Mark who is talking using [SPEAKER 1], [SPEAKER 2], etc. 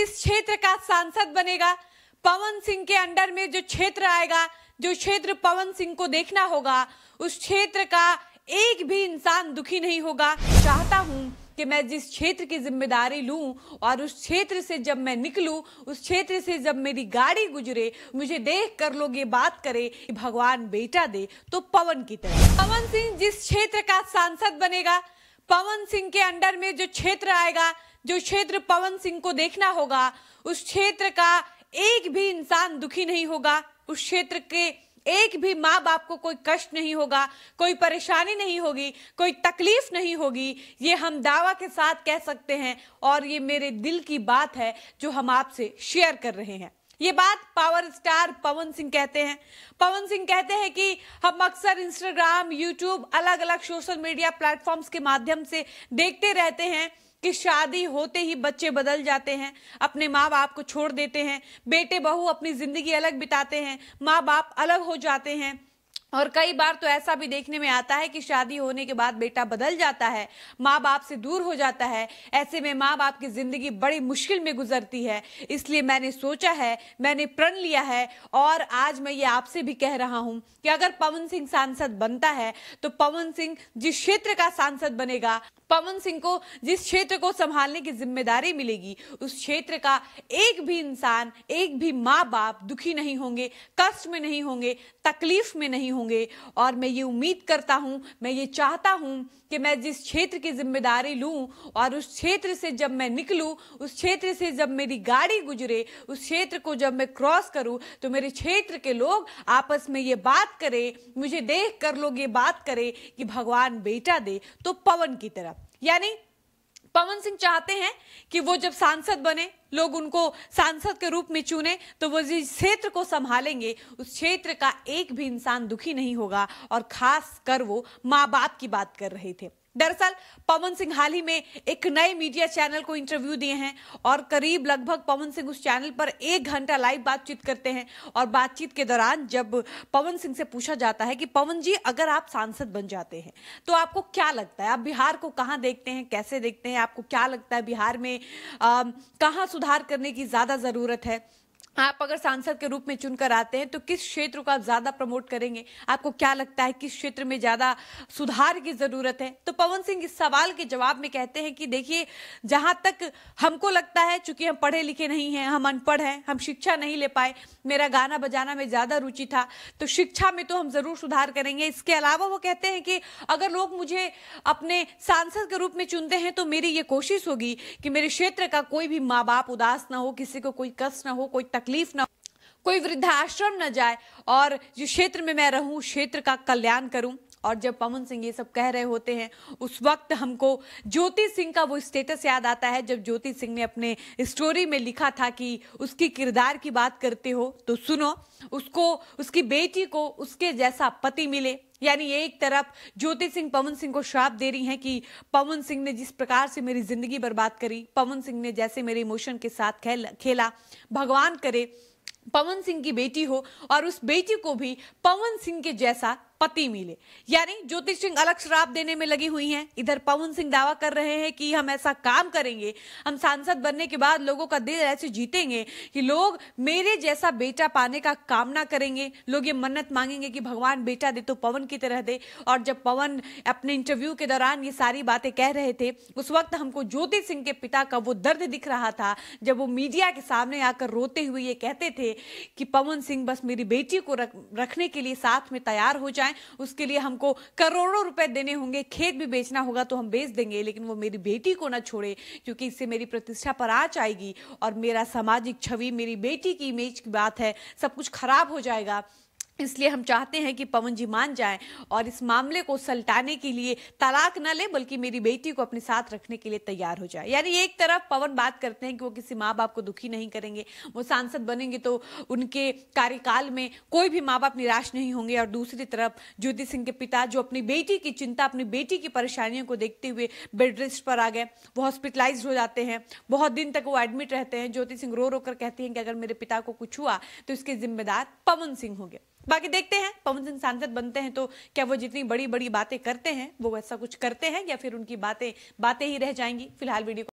[SPEAKER 1] जिस क्षेत्र का सांसद बनेगा पवन सिंह के अंडर में जो क्षेत्र आएगा जो क्षेत्र पवन सिंह को देखना होगा उस क्षेत्र का एक भी इंसान दुखी नहीं होगा चाहता हूँ कि मैं जिस क्षेत्र की जिम्मेदारी लूं और उस क्षेत्र से जब मैं निकलूं उस क्षेत्र से जब मेरी गाड़ी गुजरे मुझे देख कर लोग ये बात करे भगवान बेटा दे तो पवन की तरह पवन सिंह जिस क्षेत्र का सांसद बनेगा पवन सिंह के अंडर में जो क्षेत्र आएगा जो क्षेत्र पवन सिंह को देखना होगा उस क्षेत्र का एक भी इंसान दुखी नहीं होगा उस क्षेत्र के एक भी माँ बाप को कोई कष्ट नहीं होगा कोई परेशानी नहीं होगी कोई तकलीफ नहीं होगी ये हम दावा के साथ कह सकते हैं और ये मेरे दिल की बात है जो हम आपसे शेयर कर रहे हैं ये बात पावर स्टार पवन सिंह कहते हैं पवन सिंह कहते हैं कि हम अक्सर इंस्टाग्राम यूट्यूब अलग अलग सोशल मीडिया प्लेटफॉर्म्स के माध्यम से देखते रहते हैं कि शादी होते ही बच्चे बदल जाते हैं अपने माँ बाप को छोड़ देते हैं बेटे बहू अपनी जिंदगी अलग बिताते हैं माँ बाप अलग हो जाते हैं और कई बार तो ऐसा भी देखने में आता है कि शादी होने के बाद बेटा बदल जाता है माँ बाप से दूर हो जाता है ऐसे में माँ बाप की ज़िंदगी बड़ी मुश्किल में गुजरती है इसलिए मैंने सोचा है मैंने प्रण लिया है और आज मैं ये आपसे भी कह रहा हूँ कि अगर पवन सिंह सांसद बनता है तो पवन सिंह जिस क्षेत्र का सांसद बनेगा पवन सिंह को जिस क्षेत्र को संभालने की जिम्मेदारी मिलेगी उस क्षेत्र का एक भी इंसान एक भी माँ बाप दुखी नहीं होंगे कष्ट में नहीं होंगे तकलीफ में नहीं होंगे होंगे और मैं ये उम्मीद करता हूँ मैं ये चाहता हूँ कि मैं जिस क्षेत्र की जिम्मेदारी लूँ और उस क्षेत्र से जब मैं निकलूँ उस क्षेत्र से जब मेरी गाड़ी गुजरे उस क्षेत्र को जब मैं क्रॉस करूँ तो मेरे क्षेत्र के लोग आपस में ये बात करें मुझे देख कर लोग ये बात करें कि भगवान बेटा दे तो पवन की तरफ यानी पवन सिंह चाहते हैं कि वो जब सांसद बने लोग उनको सांसद के रूप में चुने तो वो जिस क्षेत्र को संभालेंगे उस क्षेत्र का एक भी इंसान दुखी नहीं होगा और खास कर वो माँ बाप की बात कर रहे थे दरअसल पवन सिंह हाल ही में एक नए मीडिया चैनल को इंटरव्यू दिए हैं और करीब लगभग पवन सिंह उस चैनल पर एक घंटा लाइव बातचीत करते हैं और बातचीत के दौरान जब पवन सिंह से पूछा जाता है कि पवन जी अगर आप सांसद बन जाते हैं तो आपको क्या लगता है आप बिहार को कहाँ देखते हैं कैसे देखते हैं आपको क्या लगता है बिहार में कहाँ सुधार करने की ज़्यादा ज़रूरत है आप अगर सांसद के रूप में चुनकर आते हैं तो किस क्षेत्र को आप ज्यादा प्रमोट करेंगे आपको क्या लगता है किस क्षेत्र में ज्यादा सुधार की जरूरत है तो पवन सिंह इस सवाल के जवाब में कहते हैं कि देखिए जहां तक हमको लगता है चूंकि हम पढ़े लिखे नहीं हैं हम अनपढ़ हैं हम शिक्षा नहीं ले पाए मेरा गाना बजाना में ज्यादा रुचि था तो शिक्षा में तो हम जरूर सुधार करेंगे इसके अलावा वो कहते हैं कि अगर लोग मुझे अपने सांसद के रूप में चुनते हैं तो मेरी ये कोशिश होगी कि मेरे क्षेत्र का कोई भी माँ बाप उदास ना हो किसी को कोई कष्ट ना हो कोई तकलीफ ना कोई वृद्धाश्रम न जाए और जो क्षेत्र में मैं रहूं क्षेत्र का कल्याण करूं और जब पवन सिंह ये सब कह रहे होते हैं उस वक्त हमको ज्योति सिंह का वो स्टेटस याद आता है जब ज्योति सिंह ने अपने स्टोरी में लिखा था कि उसकी किरदार की बात करते हो तो सुनो उसको उसकी बेटी को उसके जैसा पति मिले यानी ये एक तरफ ज्योति सिंह पवन सिंह को श्राप दे रही हैं कि पवन सिंह ने जिस प्रकार से मेरी जिंदगी बर्बाद करी पवन सिंह ने जैसे मेरे इमोशन के साथ खेल खेला भगवान करे पवन सिंह की बेटी हो और उस बेटी को भी पवन सिंह के जैसा पति मिले यानी ज्योतिष सिंह अलग श्राप देने में लगी हुई हैं इधर पवन सिंह दावा कर रहे हैं कि हम ऐसा काम करेंगे हम सांसद बनने के बाद लोगों का दिल ऐसे जीतेंगे कि लोग मेरे जैसा बेटा पाने का कामना करेंगे लोग ये मन्नत मांगेंगे कि भगवान बेटा दे तो पवन की तरह दे और जब पवन अपने इंटरव्यू के दौरान ये सारी बातें कह रहे थे उस वक्त हमको ज्योति सिंह के पिता का वो दर्द दिख रहा था जब वो मीडिया के सामने आकर रोते हुए ये कहते थे कि पवन सिंह बस मेरी बेटी को रख, रखने के लिए साथ में तैयार हो जाए पाए उसके लिए हमको करोड़ों रुपए देने होंगे खेत भी बेचना होगा तो हम बेच देंगे लेकिन वो मेरी बेटी को ना छोड़े क्योंकि इससे मेरी प्रतिष्ठा पर आच आएगी और मेरा सामाजिक छवि मेरी बेटी की इमेज की बात है सब कुछ खराब हो जाएगा इसलिए हम चाहते हैं कि पवन जी मान जाएं और इस मामले को सलटाने के लिए तलाक न ले बल्कि मेरी बेटी को अपने साथ रखने के लिए तैयार हो जाए यानी एक तरफ पवन बात करते हैं कि वो किसी माँ बाप को दुखी नहीं करेंगे वो सांसद बनेंगे तो उनके कार्यकाल में कोई भी माँ बाप निराश नहीं होंगे और दूसरी तरफ ज्योति सिंह के पिता जो अपनी बेटी की चिंता अपनी बेटी की परेशानियों को देखते हुए बेड रेस्ट पर आ गए वो हॉस्पिटलाइज हो जाते हैं बहुत दिन तक वो एडमिट रहते हैं ज्योति सिंह रो रो कर कहते हैं कि अगर मेरे पिता को कुछ हुआ तो इसके जिम्मेदार पवन सिंह होंगे बाकी देखते हैं पवन सिंह सांसद बनते हैं तो क्या वो जितनी बड़ी बड़ी बातें करते हैं वो वैसा कुछ करते हैं या फिर उनकी बातें बातें ही रह जाएंगी फिलहाल वीडियो